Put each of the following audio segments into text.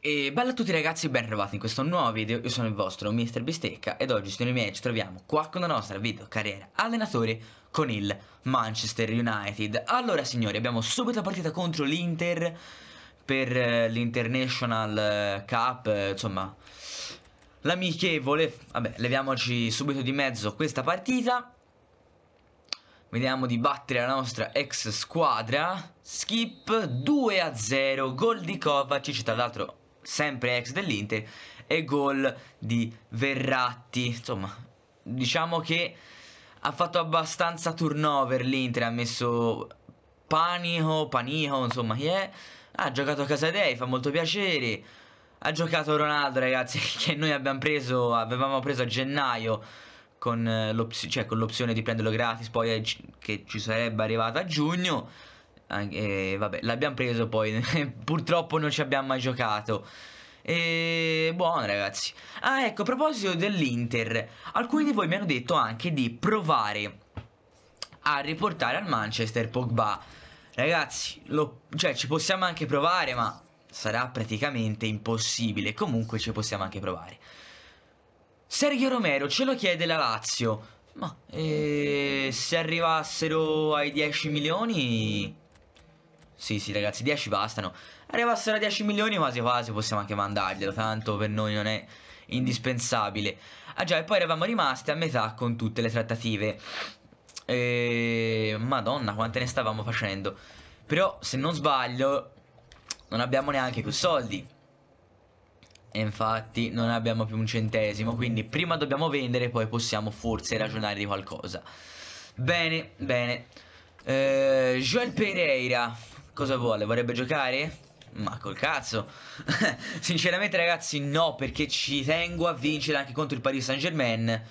E bello a tutti ragazzi, ben ritrovati in questo nuovo video, io sono il vostro Mr. Bistecca ed oggi signori miei ci troviamo qua con la nostra video carriera allenatori con il Manchester United Allora signori abbiamo subito la partita contro l'Inter per eh, l'International eh, Cup, eh, insomma l'amichevole. Vabbè, leviamoci subito di mezzo questa partita. Vediamo di battere la nostra ex squadra. Skip 2 a 0. Gol di Kovacic, tra l'altro sempre ex dell'Inter. E gol di Verratti. Insomma, diciamo che ha fatto abbastanza turnover l'Inter. Ha messo panico, panico, insomma, chi è? Ha giocato a casa dei, fa molto piacere. Ha giocato Ronaldo, ragazzi, che noi abbiamo preso, avevamo preso a gennaio con, eh, cioè l'opzione cioè, di prenderlo gratis, poi eh, che ci sarebbe arrivato a giugno. E, eh, vabbè, l'abbiamo preso poi, purtroppo non ci abbiamo mai giocato. E buono ragazzi. Ah ecco, a proposito dell'Inter, alcuni di voi mi hanno detto anche di provare a riportare al Manchester Pogba. Ragazzi, lo, cioè, ci possiamo anche provare, ma sarà praticamente impossibile, comunque ci possiamo anche provare. Sergio Romero ce lo chiede la Lazio, ma eh, se arrivassero ai 10 milioni... Sì, sì, ragazzi, 10 bastano. Arrivassero a 10 milioni quasi quasi possiamo anche mandarglielo, tanto per noi non è indispensabile. Ah già, e poi eravamo rimasti a metà con tutte le trattative. E... Eh, Madonna, quante ne stavamo facendo. Però, se non sbaglio, non abbiamo neanche più soldi. E infatti non abbiamo più un centesimo, quindi prima dobbiamo vendere poi possiamo forse ragionare di qualcosa. Bene, bene. Eh, Joel Pereira, cosa vuole? Vorrebbe giocare? Ma col cazzo Sinceramente ragazzi no Perché ci tengo a vincere anche contro il Paris Saint Germain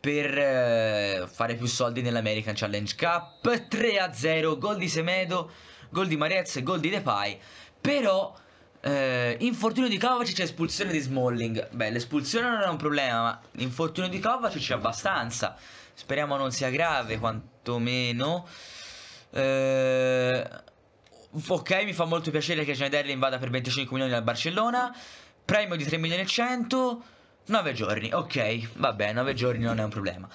Per eh, fare più soldi nell'American Challenge Cup 3 a 0 Gol di Semedo Gol di Marez Gol di Depay però... Eh, infortunio di Kovacic e espulsione di Smalling. Beh, l'espulsione non è un problema, ma l'infortunio di Kovacic c'è abbastanza. Speriamo non sia grave, quantomeno. Eh, ok, mi fa molto piacere che Schneiderlin vada per 25 milioni al Barcellona. Premio di 3 milioni e 100. 9 giorni, ok, vabbè, 9 giorni non è un problema.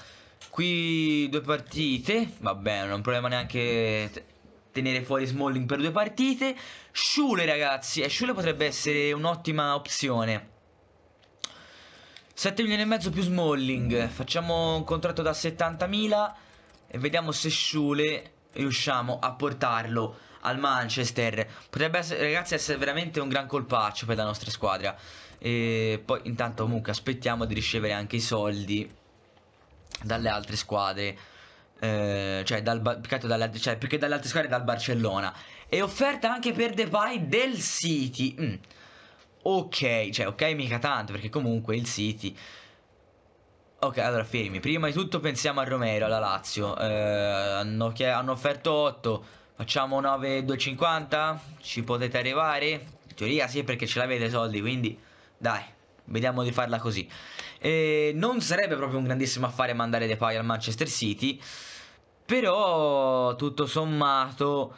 Qui due partite, vabbè, non è un problema neanche tenere fuori Smalling per due partite. Schule ragazzi, e eh, Schule potrebbe essere un'ottima opzione. 7 milioni e mezzo più Smalling, facciamo un contratto da 70.000 e vediamo se Schule riusciamo a portarlo al Manchester. Potrebbe essere, ragazzi essere veramente un gran colpaccio per la nostra squadra. E poi intanto comunque aspettiamo di ricevere anche i soldi dalle altre squadre eh, cioè dal, peccato dalle, cioè, perché dalle altre squadre dal Barcellona e offerta anche per Depay del City mm. ok cioè ok mica tanto perché comunque il City ok allora fermi prima di tutto pensiamo a Romero alla Lazio eh, hanno, hanno offerto 8 facciamo 9,250 ci potete arrivare in teoria sì perché ce l'avete i soldi quindi dai vediamo di farla così eh, non sarebbe proprio un grandissimo affare mandare De Depay al Manchester City però tutto sommato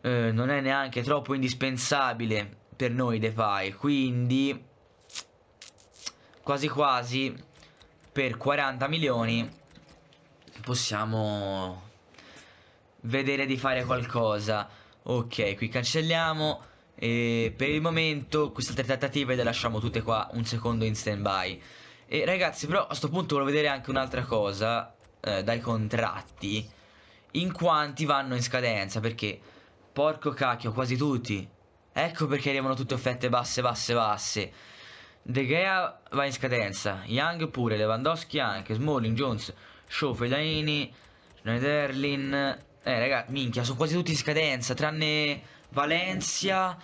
eh, non è neanche troppo indispensabile per noi DeFi, quindi quasi quasi per 40 milioni possiamo vedere di fare qualcosa. Ok, qui cancelliamo e per il momento queste tre trattative le lasciamo tutte qua un secondo in stand by. E ragazzi però a questo punto volevo vedere anche un'altra cosa eh, dai contratti in quanti vanno in scadenza perché porco cacchio quasi tutti ecco perché arrivano tutte offerte basse basse basse De Gea va in scadenza Young pure Lewandowski anche Smalling Jones Show Fellaini Schneiderlin eh ragazzi minchia sono quasi tutti in scadenza tranne Valencia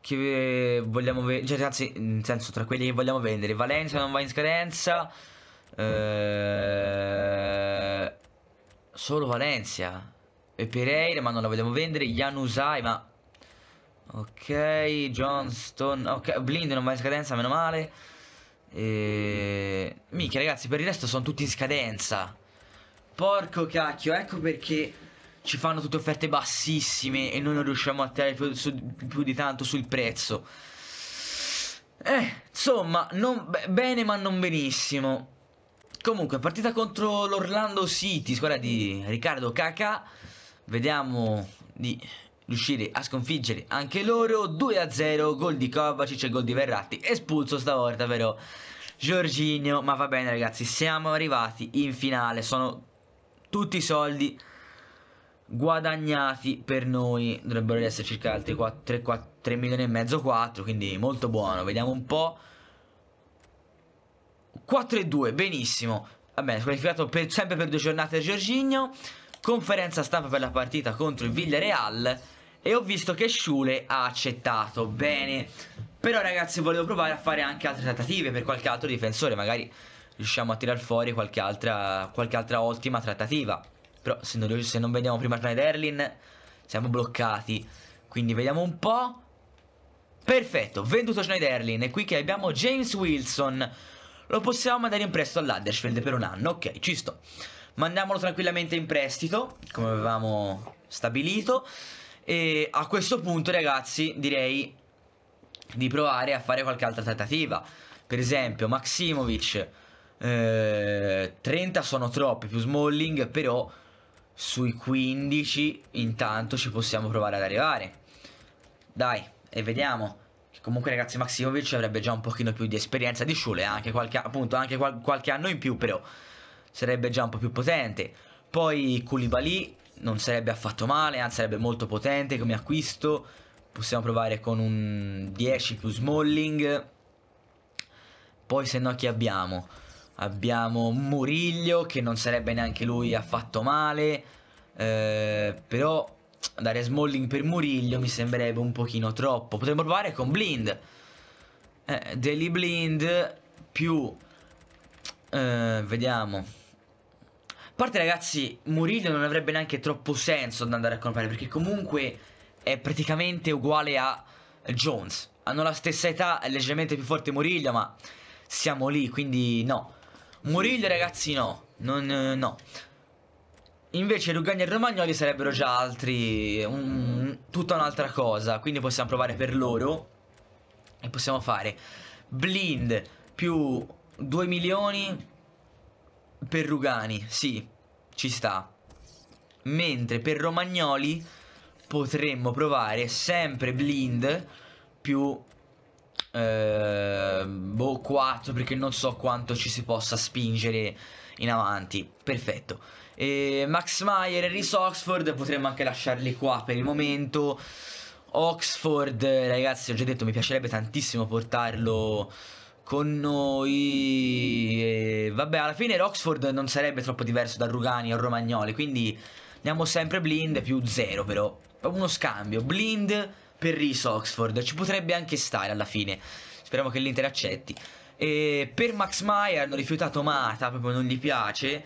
che eh, vogliamo vedere cioè anzi nel senso tra quelli che vogliamo vendere Valencia non va in scadenza eh, solo Valencia e Pereira, ma non la vogliamo vendere. Janusai, ma... Ok, Johnston... Ok, Blind non va in scadenza, meno male. E... Mica ragazzi, per il resto sono tutti in scadenza. Porco cacchio, ecco perché ci fanno tutte offerte bassissime e noi non riusciamo a tirare più, su, più di tanto sul prezzo. Eh, insomma, non, bene ma non benissimo. Comunque, partita contro l'Orlando City, squadra di Riccardo Caca. Vediamo di riuscire a sconfiggere anche loro 2-0, gol di Kovacic e gol di Verratti espulso stavolta però Giorginio ma va bene ragazzi siamo arrivati in finale sono tutti i soldi guadagnati per noi dovrebbero essere circa altri 4, 3, 4, 3 milioni e mezzo 4 quindi molto buono vediamo un po' 4 e 2, benissimo. Vabbè, squalificato per, sempre per due giornate Giorginio. Conferenza stampa per la partita contro il Villareal. E ho visto che Schule ha accettato. Bene. Però ragazzi volevo provare a fare anche altre trattative per qualche altro difensore. Magari riusciamo a tirar fuori qualche altra, qualche altra ottima trattativa. Però se non, se non vediamo prima Planet Derlin, siamo bloccati. Quindi vediamo un po'. Perfetto, venduto Schneiderlin e qui che abbiamo James Wilson lo possiamo mandare in prestito all'Huddersfield per un anno, ok, ci sto. Mandiamolo tranquillamente in prestito, come avevamo stabilito. E a questo punto, ragazzi, direi di provare a fare qualche altra trattativa. Per esempio, Maximovic, eh, 30 sono troppi più Smalling, però sui 15 intanto ci possiamo provare ad arrivare. Dai, e vediamo. Comunque ragazzi Maximovic avrebbe già un pochino più di esperienza di Schule, anche qualche, appunto, anche qual qualche anno in più però sarebbe già un po' più potente. Poi Koulibaly non sarebbe affatto male, anzi sarebbe molto potente come acquisto. Possiamo provare con un 10 più Smalling. Poi se no chi abbiamo? Abbiamo Muriglio che non sarebbe neanche lui affatto male. Eh, però dare Smalling per Murillo mi sembrerebbe un pochino troppo. Potremmo provare con Blind. Eh, Daily Blind più... Eh, vediamo. A parte ragazzi, Murillo non avrebbe neanche troppo senso andare a comprare perché comunque è praticamente uguale a Jones. Hanno la stessa età, è leggermente più forte Murillo, ma siamo lì, quindi no. Murillo ragazzi no, non, eh, no. Invece Lugani e Romagnoli sarebbero già altri... Un, tutta un'altra cosa. Quindi possiamo provare per loro. E possiamo fare Blind più 2 milioni per Rugani. Sì, ci sta. Mentre per Romagnoli potremmo provare sempre Blind più... Eh, boh, 4 perché non so quanto ci si possa spingere in avanti. Perfetto. E Max Meyer e Rhys Oxford potremmo anche lasciarli qua per il momento. Oxford, ragazzi, ho già detto, mi piacerebbe tantissimo portarlo con noi. E vabbè, alla fine Oxford non sarebbe troppo diverso da Rugani o Romagnoli, quindi andiamo sempre blind più 0 però. Uno scambio, blind per Rhys Oxford, ci potrebbe anche stare alla fine. Speriamo che l'Inter accetti. E per Max Meyer hanno rifiutato Mata, proprio non gli piace.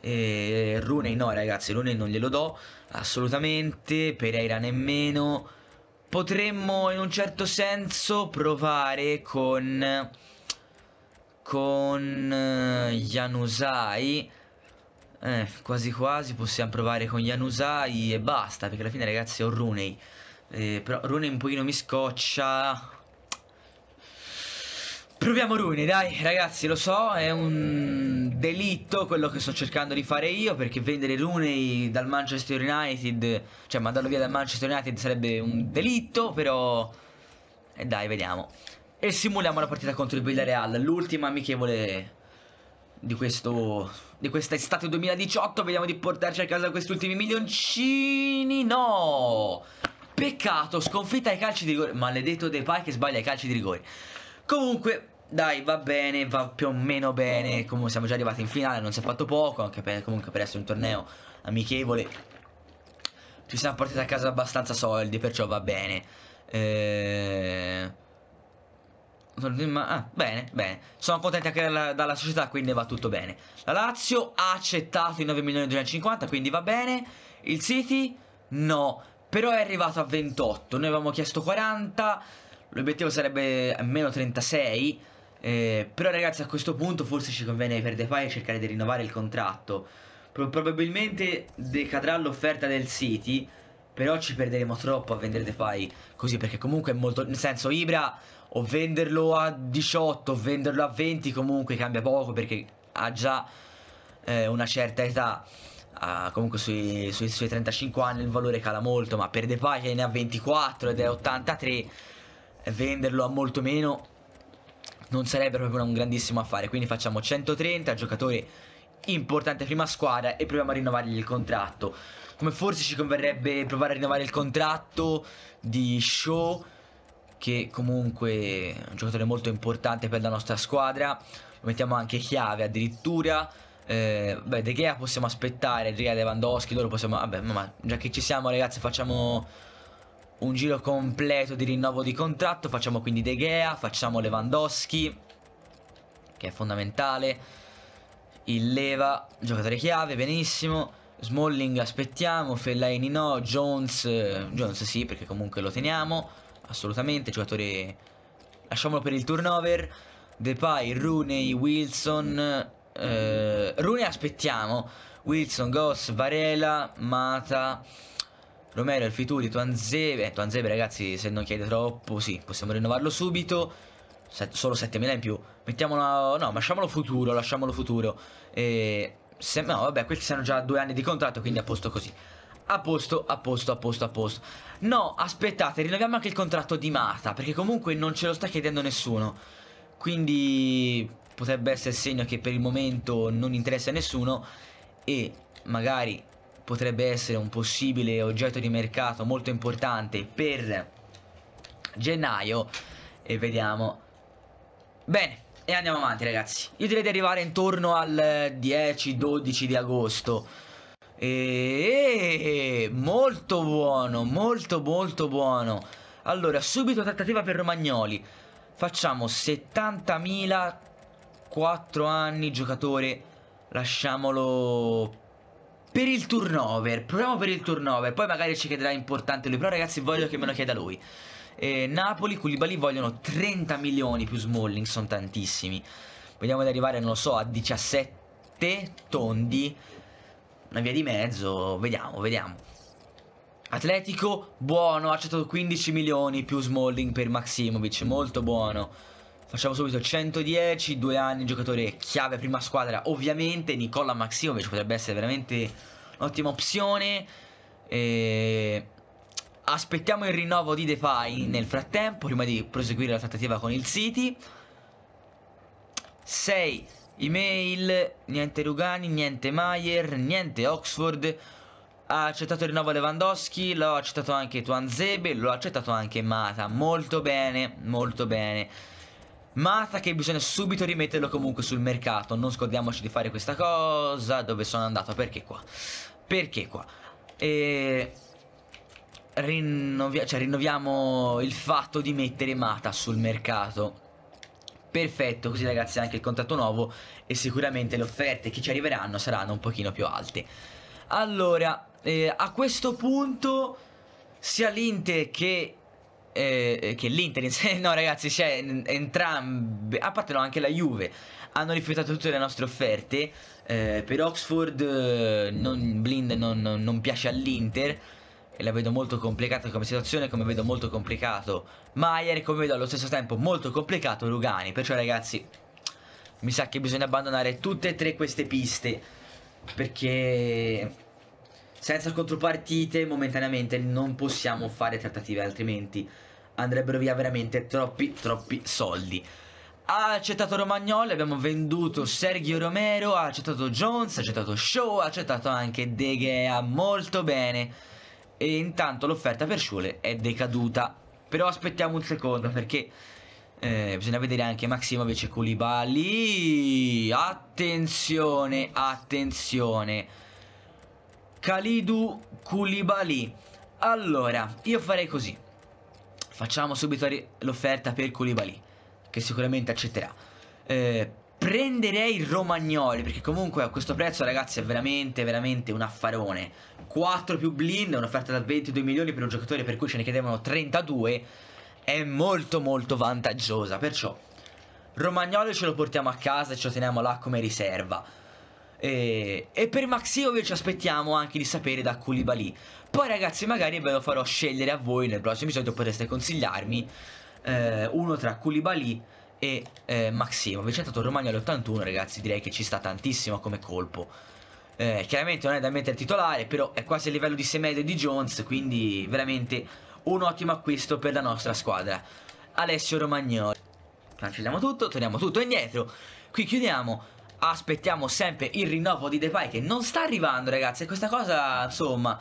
E Rooney no ragazzi, Rooney non glielo do assolutamente, Pereira nemmeno. Potremmo in un certo senso provare con... con Yanusai eh, eh, quasi quasi possiamo provare con Yanusai e basta, perché alla fine ragazzi ho Rooney. Eh, però Rooney un pochino mi scoccia, Proviamo Rune, dai ragazzi, lo so, è un delitto quello che sto cercando di fare io perché vendere Rune dal Manchester United, cioè mandarlo via dal Manchester United sarebbe un delitto, però... E eh, dai, vediamo. E simuliamo la partita contro il Villarreal, l'ultima amichevole di, questo, di questa estate 2018, vediamo di portarci a casa questi ultimi milioncini, no! Peccato, sconfitta ai calci di rigore, maledetto De Pai che sbaglia ai calci di rigore. Comunque, dai, va bene, va più o meno bene. Oh. Comunque siamo già arrivati in finale, non si è fatto poco, anche per, comunque per essere un torneo amichevole. Ci siamo portati a casa abbastanza soldi, perciò va bene. Eh... Ah, bene, bene. Sono contenti anche dalla, dalla, società, quindi va tutto bene. La Lazio ha accettato i 9 milioni 250, quindi va bene. Il City no, però è arrivato a 28. Noi avevamo chiesto 40. L'obiettivo sarebbe almeno 36 eh, però ragazzi a questo punto forse ci conviene per DeFi cercare di rinnovare il contratto. Pro probabilmente decadrà l'offerta del City, però ci perderemo troppo a vendere DeFi così perché comunque è molto... Nel senso Ibra o venderlo a 18 o venderlo a 20 comunque cambia poco perché ha già eh, una certa età. Uh, comunque sui, sui, sui, 35 anni il valore cala molto ma per DeFi che ne ha 24 ed è 83 venderlo a molto meno non sarebbe proprio un grandissimo affare. Quindi facciamo 130, giocatore importante prima squadra e proviamo a rinnovargli il contratto. Come forse ci converrebbe provare a rinnovare il contratto di Show, che comunque è un giocatore molto importante per la nostra squadra. Lo mettiamo anche chiave addirittura. Eh, beh, De Gea possiamo aspettare, De Gea Lewandowski, loro possiamo... Vabbè, ma già che ci siamo ragazzi facciamo un giro completo di rinnovo di contratto. Facciamo quindi De Gea, facciamo Lewandowski, che è fondamentale. Il Leva, giocatore chiave, benissimo. Smalling aspettiamo, Fellaini no, Jones, eh, Jones sì perché comunque lo teniamo, assolutamente, giocatore... Lasciamolo per il turnover, Depay, Rooney, Wilson, eh, Rooney aspettiamo, Wilson, Goss, Varela, Mata, Romero, il Fituri, Tuanzebe. Eh, Tuanzebe, ragazzi, se non chiede troppo, sì, possiamo rinnovarlo subito. solo 7.000 in più. Mettiamolo... No, lasciamolo futuro, lasciamolo futuro. E... Se, no, vabbè, questi sono già due anni di contratto, quindi a posto così. A posto, a posto, a posto, a posto. No, aspettate, rinnoviamo anche il contratto di Mata, perché comunque non ce lo sta chiedendo nessuno. Quindi potrebbe essere segno che per il momento non interessa a nessuno e magari potrebbe essere un possibile oggetto di mercato molto importante per gennaio e vediamo bene e andiamo avanti ragazzi io direi di arrivare intorno al 10-12 di agosto e molto buono molto molto buono allora subito trattativa per Romagnoli facciamo 70.000 4 anni giocatore lasciamolo per il turnover, proviamo per il turnover, poi magari ci chiederà importante lui, però ragazzi voglio che me lo chieda lui. Eh, Napoli, Culibali vogliono 30 milioni più Smalling, sono tantissimi. Vediamo di arrivare, non lo so, a 17 tondi, una via di mezzo, vediamo, vediamo. Atletico, buono, ha accettato 15 milioni più Smalling per Maximovic, molto buono. Facciamo subito 110, due anni, giocatore chiave, prima squadra ovviamente, Nicola Maximovic potrebbe essere veramente un'ottima opzione. E... Aspettiamo il rinnovo di Depay nel frattempo, prima di proseguire la trattativa con il City. 6 email, niente Rugani, niente Mayer, niente Oxford. Ha accettato il rinnovo Lewandowski, l'ho accettato anche Tuanzebe, l'ho accettato anche Mata. Molto bene, molto bene. Mata che bisogna subito rimetterlo comunque sul mercato Non scordiamoci di fare questa cosa Dove sono andato? Perché qua? Perché qua? E... Rinnovia... Cioè, rinnoviamo il fatto di mettere Mata sul mercato Perfetto, così ragazzi anche il contratto nuovo E sicuramente le offerte che ci arriveranno saranno un pochino più alte Allora, eh, a questo punto sia l'Inter che eh, che l'Inter no ragazzi cioè entrambe a parte no anche la Juve hanno rifiutato tutte le nostre offerte eh, per Oxford eh, non, Blind non, non, non piace all'Inter e la vedo molto complicata come situazione come vedo molto complicato Maier come vedo allo stesso tempo molto complicato Lugani perciò ragazzi mi sa che bisogna abbandonare tutte e tre queste piste perché senza contropartite momentaneamente non possiamo fare trattative, altrimenti andrebbero via veramente troppi, troppi soldi. Ha accettato Romagnoli, abbiamo venduto Sergio Romero, ha accettato Jones, ha accettato Shaw, ha accettato anche De Gea, molto bene. E intanto l'offerta per Sciule è decaduta. Però aspettiamo un secondo perché eh, bisogna vedere anche Maximovic e Koulibaly. Attenzione, attenzione. Kalidu Kulibali. Allora, io farei così Facciamo subito l'offerta per Kulibali, Che sicuramente accetterà eh, Prenderei Romagnoli Perché comunque a questo prezzo ragazzi è veramente veramente un affarone 4 più blind, un'offerta da 22 milioni per un giocatore per cui ce ne chiedevano 32 È molto molto vantaggiosa Perciò Romagnoli ce lo portiamo a casa e ce lo teniamo là come riserva e, eh, e per Maximovic aspettiamo anche di sapere da Koulibaly. Poi ragazzi magari ve lo farò scegliere a voi nel prossimo episodio, potreste consigliarmi eh, uno tra Koulibaly e eh, Maximovic. È stato Romagna all'81 ragazzi, direi che ci sta tantissimo come colpo. Eh, chiaramente non è da mettere titolare, però è quasi a livello di Semedo e di Jones, quindi veramente un ottimo acquisto per la nostra squadra. Alessio Romagnoli. Cancelliamo tutto, torniamo tutto indietro. Qui chiudiamo aspettiamo sempre il rinnovo di Depay che non sta arrivando ragazzi e questa cosa insomma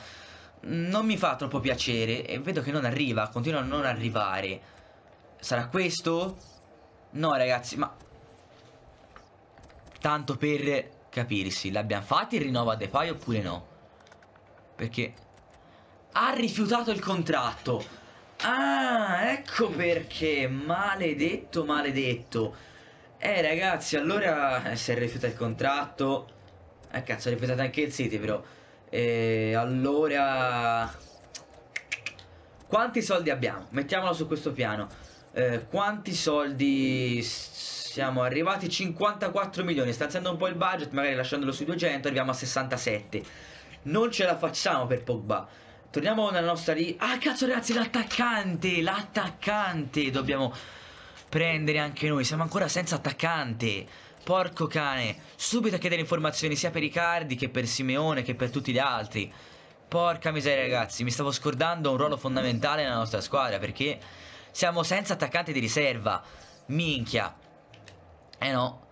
non mi fa troppo piacere e vedo che non arriva, continua a non arrivare. Sarà questo? No ragazzi ma... Tanto per capirsi, l'abbiamo fatto il rinnovo a Depay oppure no? Perché ha rifiutato il contratto. Ah, ecco perché, maledetto, maledetto. Eh ragazzi, allora eh, si è rifiuta il contratto. Eh cazzo, ha rifiutato anche il City però. E eh, allora... Quanti soldi abbiamo? Mettiamolo su questo piano. Eh, quanti soldi siamo arrivati? 54 milioni, stanziando un po' il budget, magari lasciandolo sui 200, arriviamo a 67. Non ce la facciamo per Pogba. Torniamo nella nostra... Ah cazzo ragazzi, l'attaccante! L'attaccante! Dobbiamo prendere anche noi. Siamo ancora senza attaccante. Porco cane. Subito a chiedere informazioni sia per Icardi che per Simeone che per tutti gli altri. Porca miseria ragazzi, mi stavo scordando un ruolo fondamentale nella nostra squadra perché siamo senza attaccante di riserva. Minchia. Eh no,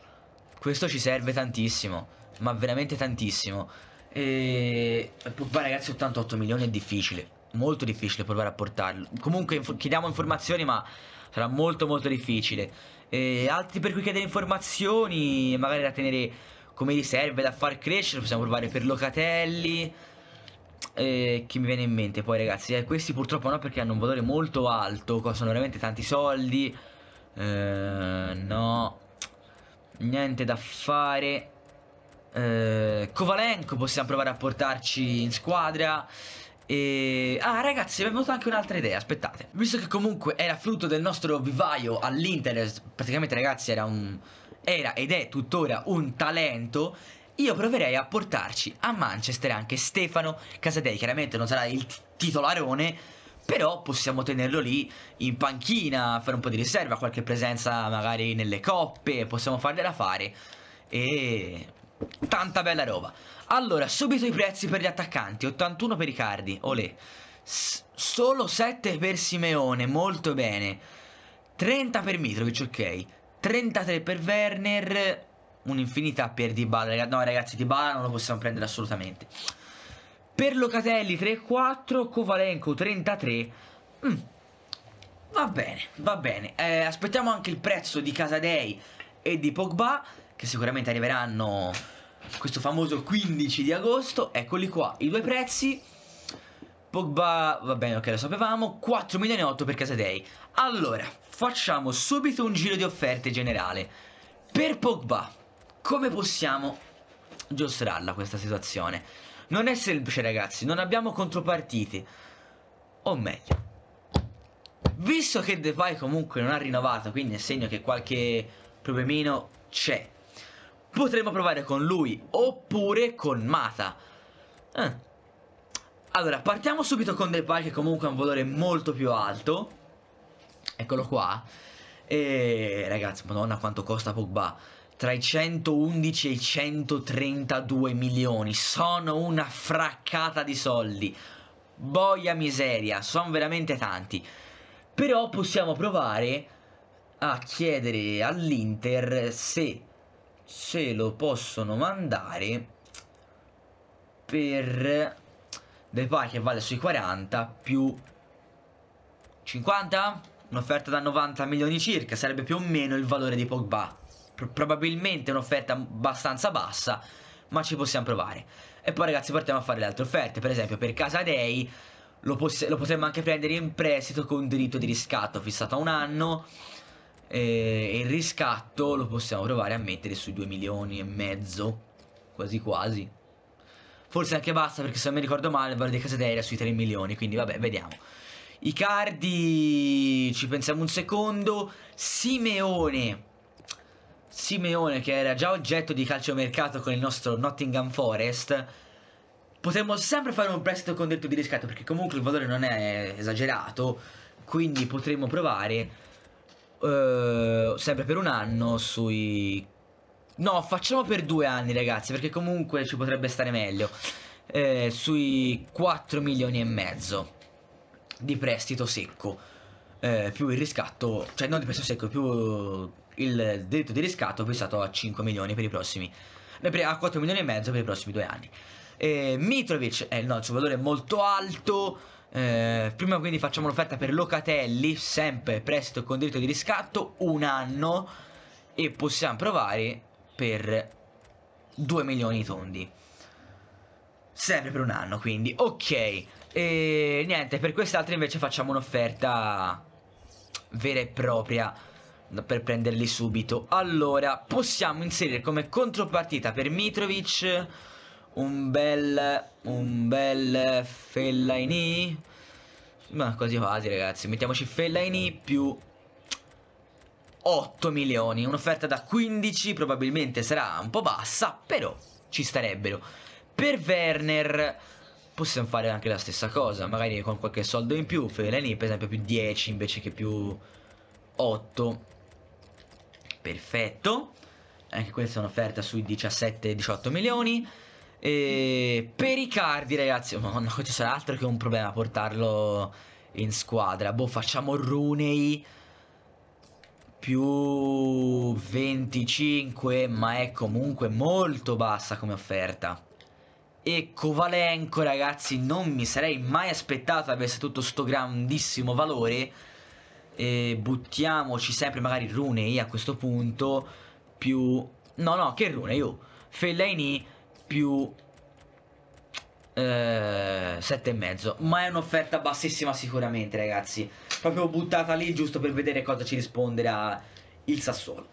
questo ci serve tantissimo, ma veramente tantissimo. E provare ragazzi 88 milioni è difficile, molto difficile provare a portarlo. Comunque inf chiediamo informazioni ma sarà molto molto difficile. E altri per cui chiedere informazioni, magari da tenere come riserve, da far crescere, possiamo provare per Locatelli. e che mi viene in mente poi ragazzi eh, questi purtroppo no perché hanno un valore molto alto costano veramente tanti soldi eh, no niente da fare eh, Kovalenko possiamo provare a portarci in squadra e... Ah ragazzi, mi è venuta anche un'altra idea, aspettate. Visto che comunque era frutto del nostro vivaio all'Inter praticamente ragazzi era un... Era ed è tuttora un talento io proverei a portarci a Manchester anche Stefano Casadei. Chiaramente non sarà il titolarone, però possiamo tenerlo lì in panchina, fare un po' di riserva, qualche presenza magari nelle coppe, possiamo fargliela fare. E Tanta bella roba. Allora, subito i prezzi per gli attaccanti. 81 per Icardi, olè. S solo 7 per Simeone, molto bene. 30 per Mitrovic, ok. 33 per Werner. Un'infinità per Dybala. No ragazzi, Dybala non lo possiamo prendere assolutamente. Per Locatelli 3-4, Kovalenko 33. Mm. Va bene, va bene. Eh, aspettiamo anche il prezzo di Casadei e di Pogba che sicuramente arriveranno questo famoso 15 di agosto. Eccoli qua, i due prezzi. Pogba, va bene, ok, lo sapevamo, 4 milioni e 8 per Casadei. Allora, facciamo subito un giro di offerte generale. Per Pogba, come possiamo giostrarla questa situazione? Non è semplice, ragazzi, non abbiamo contropartiti. O meglio, visto che Depay comunque non ha rinnovato, quindi è segno che qualche problemino c'è. Potremmo provare con lui oppure con Mata. Eh. Allora, partiamo subito con Del Depay che comunque ha un valore molto più alto. Eccolo qua. E ragazzi, madonna quanto costa Pogba. Tra i 111 e i 132 milioni. Sono una fraccata di soldi. Boia miseria, sono veramente tanti. Però possiamo provare a chiedere all'Inter se se lo possono mandare per Depay che vale sui 40 più 50 un'offerta da 90 milioni circa sarebbe più o meno il valore di Pogba Pro probabilmente un'offerta abbastanza bassa ma ci possiamo provare e poi ragazzi partiamo a fare le altre offerte per esempio per Casadei lo, lo potremmo anche prendere in prestito con diritto di riscatto fissato a un anno e il riscatto lo possiamo provare a mettere sui 2 milioni e mezzo, quasi quasi. Forse anche basta perché se non mi ricordo male il valore di Casadei era sui 3 milioni, quindi vabbè, vediamo. Icardi, ci pensiamo un secondo. Simeone. Simeone che era già oggetto di calciomercato con il nostro Nottingham Forest. Potremmo sempre fare un prestito con detto di riscatto perché comunque il valore non è esagerato, quindi potremmo provare eh, sempre per un anno sui... No, facciamo per due anni ragazzi, perché comunque ci potrebbe stare meglio. Eh, sui 4 milioni e mezzo di prestito secco, eh, più il riscatto, cioè non di prestito secco, più il diritto di riscatto pensato a 5 milioni per i prossimi, eh, a 4 milioni e mezzo per i prossimi due anni. Mitrovic è il suo valore è molto alto eh, prima quindi facciamo un'offerta per Locatelli, sempre prestito con diritto di riscatto, un anno e possiamo provare per 2 milioni di tondi. Sempre per un anno quindi, ok. E niente, per quest'altro invece facciamo un'offerta vera e propria per prenderli subito. Allora, possiamo inserire come contropartita per Mitrovic un bel un bel Fellaini ma quasi quasi ragazzi mettiamoci Fellaini più 8 milioni un'offerta da 15 probabilmente sarà un po' bassa però ci starebbero per Werner possiamo fare anche la stessa cosa magari con qualche soldo in più Fellaini per esempio più 10 invece che più 8 perfetto anche questa è un'offerta sui 17-18 milioni e per Icardi, ragazzi, oh, no, ci sarà altro che un problema portarlo in squadra. Boh, facciamo Runei più 25, ma è comunque molto bassa come offerta. E Kovalenko, ragazzi, non mi sarei mai aspettato avesse tutto sto grandissimo valore. E buttiamoci sempre magari Runei a questo punto, più... No, no, che Runei, io. Oh. Fellaini più eh, sette e mezzo ma è un'offerta bassissima sicuramente ragazzi proprio buttata lì giusto per vedere cosa ci risponderà il Sassuolo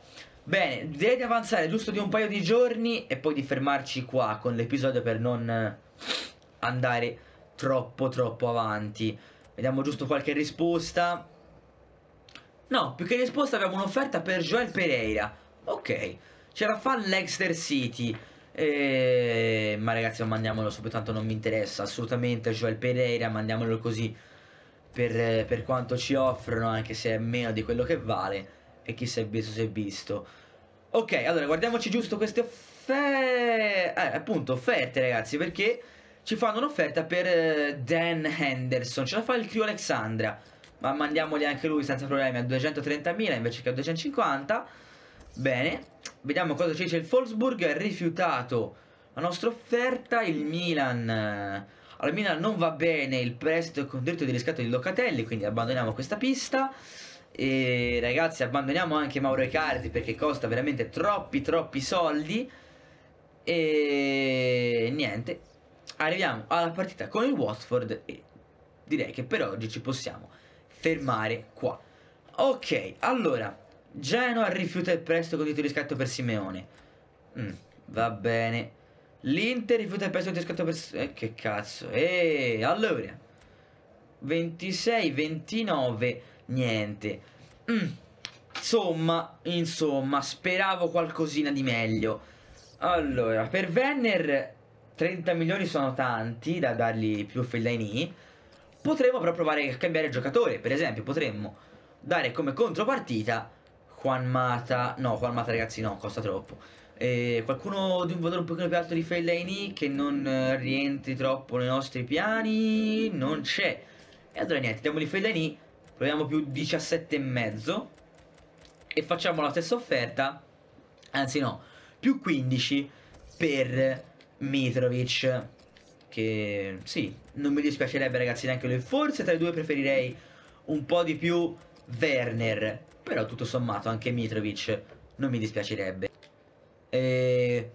bene direi di avanzare giusto di un paio di giorni e poi di fermarci qua con l'episodio per non andare troppo troppo avanti vediamo giusto qualche risposta no più che risposta abbiamo un'offerta per Joel Pereira ok c'era da fare City e... Ehm, ma ragazzi non mandiamolo subito, tanto non mi interessa assolutamente Joel Pereira, mandiamolo così per, per, quanto ci offrono, anche se è meno di quello che vale. E chi si è visto si è visto. Ok, allora guardiamoci giusto queste offerte. Eh, appunto, offerte ragazzi, perché ci fanno un'offerta per eh, Dan Henderson. Ce la fa il Crio Alexandra. Ma mandiamoli anche lui senza problemi a 230.000 invece che a 250. Bene, vediamo cosa ci dice il Wolfsburg, ha rifiutato la nostra offerta, il Milan... Eh, al Milan non va bene il prestito con diritto di riscatto di Locatelli, quindi abbandoniamo questa pista. E ragazzi abbandoniamo anche Mauro Icardi perché costa veramente troppi troppi soldi. E niente, arriviamo alla partita con il Watford e direi che per oggi ci possiamo fermare qua. Ok, allora Genoa rifiuta il prestito con il di scatto per Simeone. Mm, va bene. L'Inter rifiuta il prestito di riscatto per... Eh, che cazzo. E allora. 26, 29, niente. Mm, insomma, insomma, speravo qualcosina di meglio. Allora, per Venner 30 milioni sono tanti da dargli più Fellaini. Potremmo però provare a cambiare giocatore, per esempio, potremmo dare come contropartita Juan Mata, no Juan Mata ragazzi no, costa troppo eh, qualcuno di un valore un pochino più alto di Fellaini che non eh, rientri troppo nei nostri piani non c'è e allora niente diamo di Fellaini proviamo più 17,5 e facciamo la stessa offerta anzi no più 15 per Mitrovic che sì non mi dispiacerebbe ragazzi neanche lui forse tra i due preferirei un po' di più Werner però tutto sommato anche Mitrovic non mi dispiacerebbe. E...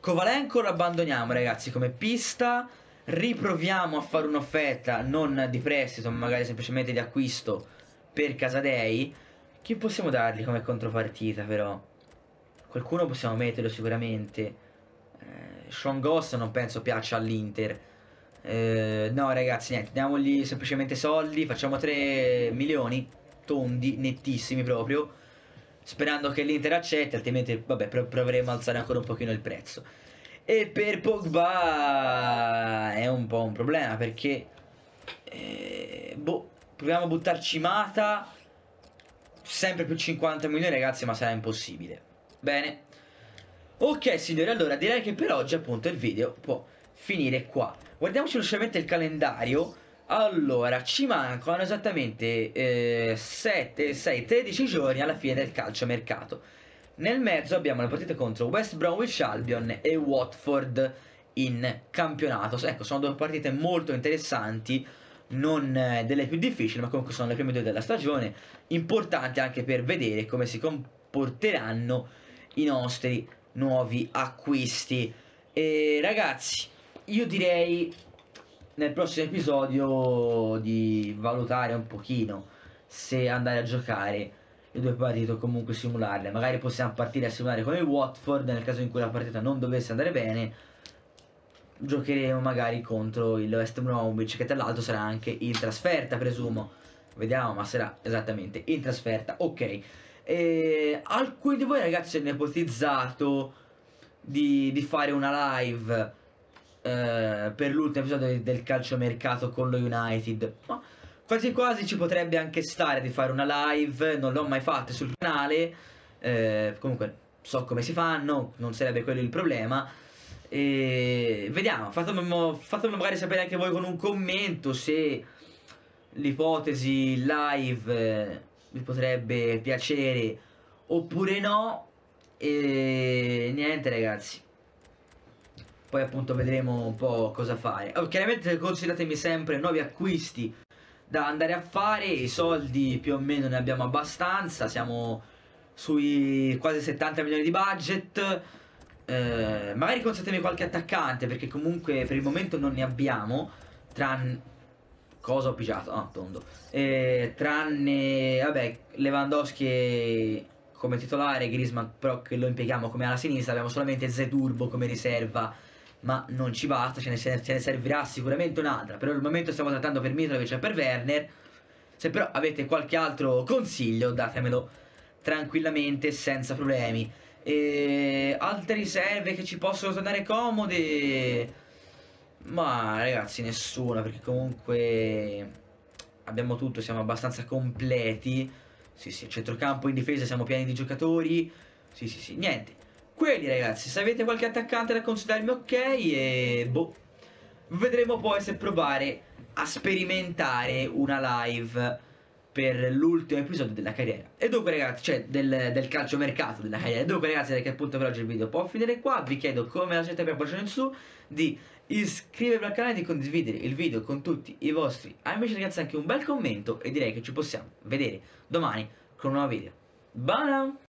Kovalenko lo abbandoniamo ragazzi come pista, riproviamo a fare un'offerta non di prestito, ma magari semplicemente di acquisto per Casadei. Chi possiamo dargli come contropartita però? Qualcuno possiamo metterlo sicuramente. Eh, Sean Goss non penso piaccia all'Inter. Eh, no ragazzi, niente, diamogli semplicemente soldi, facciamo 3 milioni tondi, nettissimi proprio, sperando che l'Inter accetti, altrimenti vabbè, pro- proveremo a alzare ancora un pochino il prezzo. E per Pogba è un po' un problema perché eh, boh, proviamo a buttarci Mata sempre più 50 milioni ragazzi, ma sarà impossibile. Bene. Ok signori, allora direi che per oggi appunto il video può finire qua. Guardiamoci velocemente il calendario allora, ci mancano esattamente eh, 7, 6, 13 giorni alla fine del calciomercato. Nel mezzo abbiamo le partite contro West Bromwich Albion e Watford in campionato. Ecco, sono due partite molto interessanti, non eh, delle più difficili, ma comunque sono le prime due della stagione, importanti anche per vedere come si comporteranno i nostri nuovi acquisti. E ragazzi, io direi nel prossimo episodio di valutare un pochino se andare a giocare le due partite o comunque simularle. Magari possiamo partire a simulare con il Watford nel caso in cui la partita non dovesse andare bene. Giocheremo magari contro il West Bromwich che tra l'altro sarà anche in trasferta presumo. Vediamo ma sarà esattamente in trasferta. Ok. E alcuni di voi ragazzi hanno ipotizzato di, di fare una live eh, per l'ultimo episodio del calciomercato con lo United. Ma quasi quasi ci potrebbe anche stare di fare una live, non l'ho mai fatta sul canale, eh, comunque so come si fanno, non sarebbe quello il problema. E vediamo, fatemelo, magari sapere anche voi con un commento se l'ipotesi live eh, vi potrebbe piacere oppure no. E niente ragazzi, poi appunto vedremo un po' cosa fare. Allora, oh, chiaramente consideratemi sempre nuovi acquisti da andare a fare, i soldi più o meno ne abbiamo abbastanza, siamo sui quasi 70 milioni di budget. Eh, magari consigliatemi qualche attaccante perché comunque per il momento non ne abbiamo, tranne cosa ho pigiato? Ah, tondo. Eh, tranne, vabbè, Lewandowski come titolare, Griezmann però che lo impieghiamo come alla sinistra, abbiamo solamente Zedurbo come riserva ma non ci basta, ce ne, se ne servirà sicuramente un'altra. Però al momento stiamo trattando per Mitrovic e per Werner. Se però avete qualche altro consiglio, datemelo tranquillamente, senza problemi. E altre riserve che ci possono tornare comode? Ma ragazzi, nessuna, perché comunque abbiamo tutto, siamo abbastanza completi. Sì, sì, centrocampo in difesa siamo pieni di giocatori. Sì, sì, sì, niente quelli ragazzi, se avete qualche attaccante da consigliarmi ok e boh. Vedremo poi se provare a sperimentare una live per l'ultimo episodio della carriera. E dunque ragazzi, cioè del, del calcio mercato della carriera. E dunque ragazzi, perché appunto per oggi il video può finire qua. Vi chiedo come la gente per baciare in su di iscrivervi al canale e di condividere il video con tutti i vostri amici. Ragazzi anche un bel commento e direi che ci possiamo vedere domani con un nuovo video. Bye! Now.